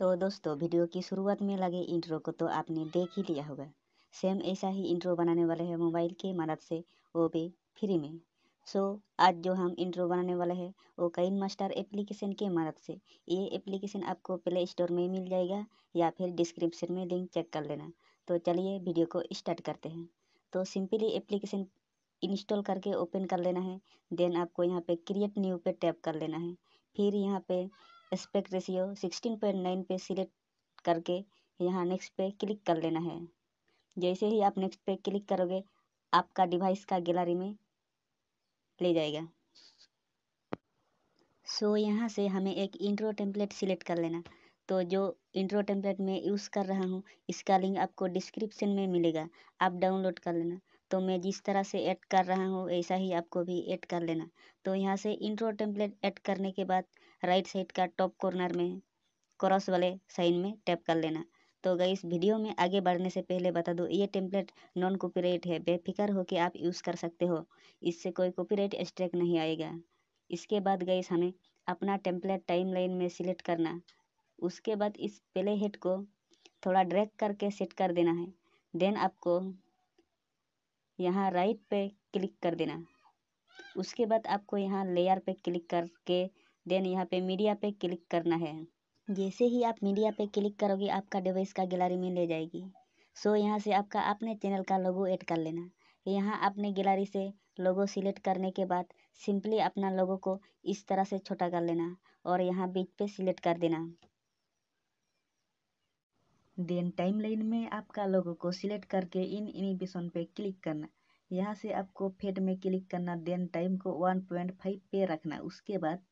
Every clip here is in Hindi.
तो दोस्तों वीडियो की शुरुआत में लगे इंट्रो को तो आपने देख ही लिया होगा सेम ऐसा ही इंट्रो बनाने वाले हैं मोबाइल की मदद से वो भी फ्री में सो so, आज जो हम इंट्रो बनाने वाले हैं वो कई मास्टर एप्लीकेशन के मदद से ये एप्लीकेशन आपको प्ले स्टोर में मिल जाएगा या फिर डिस्क्रिप्शन में लिंक चेक कर लेना तो चलिए वीडियो को स्टार्ट करते हैं तो सिंपली एप्लीकेशन इंस्टॉल करके ओपन कर लेना है देन आपको यहाँ पे क्रिएट न्यू पे टैप कर लेना है फिर यहाँ पे एस्पेक्ट रेशियो 16.9 पे सिलेक्ट करके यहाँ नेक्स्ट पे क्लिक कर लेना है जैसे ही आप नेक्स्ट पे क्लिक करोगे आपका डिवाइस का गैलरी में ले जाएगा सो so, यहाँ से हमें एक इंट्रो टेम्पलेट सिलेक्ट कर लेना तो जो इंट्रो टेम्पलेट मैं यूज़ कर रहा हूँ इसका लिंक आपको डिस्क्रिप्शन में मिलेगा आप डाउनलोड कर लेना तो मैं जिस तरह से ऐड कर रहा हूँ ऐसा ही आपको भी ऐड कर लेना तो यहाँ से इंट्रो टेम्पलेट ऐड करने के बाद राइट साइड का टॉप कॉर्नर में क्रॉस वाले साइन में टैप कर लेना तो गई इस वीडियो में आगे बढ़ने से पहले बता दूँ ये टेम्पलेट नॉन कॉपीराइट है बेफिक्र होकर आप यूज़ कर सकते हो इससे कोई कॉपीराइट स्ट्रैक नहीं आएगा इसके बाद गई हमें अपना टेम्पलेट टाइमलाइन में सिलेक्ट करना उसके बाद इस प्ले हेड को थोड़ा ड्रैग करके सेट कर देना है देन आपको यहाँ राइट पे क्लिक कर देना उसके बाद आपको यहाँ लेयर पे क्लिक करके देन यहाँ पे मीडिया पे क्लिक करना है जैसे ही आप मीडिया पे क्लिक करोगे आपका डिवाइस का गैलरी में ले जाएगी सो यहाँ से आपका अपने चैनल का लोगो ऐड कर लेना यहाँ अपने गैलरी से लोगो सिलेक्ट करने के बाद सिंपली अपना लोगो को इस तरह से छोटा कर लेना और यहाँ बीच पे सिलेक्ट कर देना देन टाइम लाइन में आपका लोगो को सिलेक्ट करके इन इनिबिशन पे क्लिक करना यहाँ से आपको फेड में क्लिक करना देन टाइम को 1.5 पे रखना उसके बाद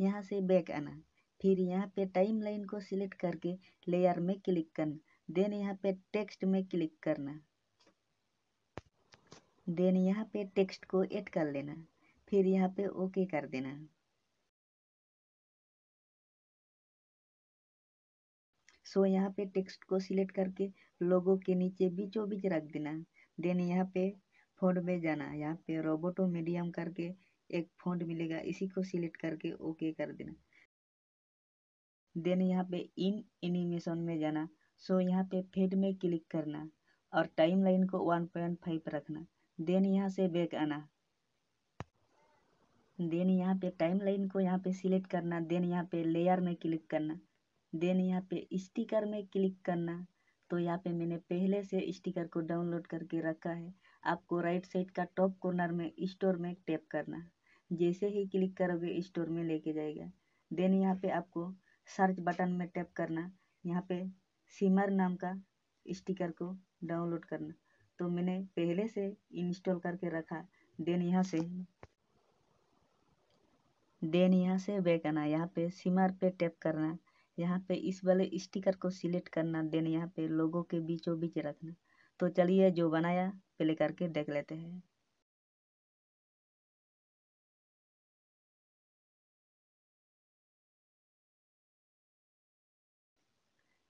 यहाँ से बैक आना फिर यहाँ पे टाइम लाइन को सिलेक्ट करके लेयर में क्लिक करना देन यहाँ पे टेक्स्ट में क्लिक करना देन यहाँ पे टेक्स्ट को ऐड कर लेना फिर यहाँ पे ओके कर देना सो so, यहाँ पे टेक्स्ट को सिलेक्ट करके लोगों के नीचे बीचों बीच रख देना देन यहाँ पे फोन में जाना यहाँ पे रोबोटो मीडियम करके एक फॉन्ट मिलेगा इसी को सिलेक्ट करके ओके कर देना देन यहाँ पे इन एनिमेशन में जाना सो so यहाँ पे फेड में क्लिक करना और टाइम लाइन को 1.5 रखना देन यहाँ से बैक आना देन यहाँ पे टाइम लाइन को यहाँ पे सिलेक्ट करना देन यहाँ पे लेयर में क्लिक करना देन यहाँ पे स्टिकर में क्लिक करना तो यहाँ पे मैंने पहले से स्टिकर को डाउनलोड करके रखा है आपको राइट साइड का टॉप कॉर्नर में स्टोर में टैप करना है जैसे ही क्लिक करोगे स्टोर में लेके जाएगा देन यहाँ पे आपको सर्च बटन में टैप करना यहाँ पे सिमर नाम का स्टिकर को डाउनलोड करना तो मैंने पहले से इंस्टॉल करके रखा देन यहाँ से देन यहाँ से बैक आना यहाँ पे सिमर पे टैप करना यहाँ पे इस वाले स्टिकर को सिलेक्ट करना देन यहाँ पे लोगों के बीचों बीच रखना तो चलिए जो बनाया प्ले करके देख लेते हैं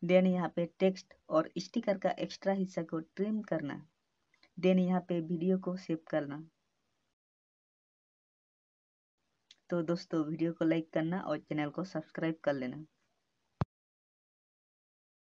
देन यहाँ पे टेक्स्ट और स्टिकर का एक्स्ट्रा हिस्सा को ट्रिम करना देन यहाँ पे वीडियो को सेव करना तो दोस्तों वीडियो को लाइक करना और चैनल को सब्सक्राइब कर लेना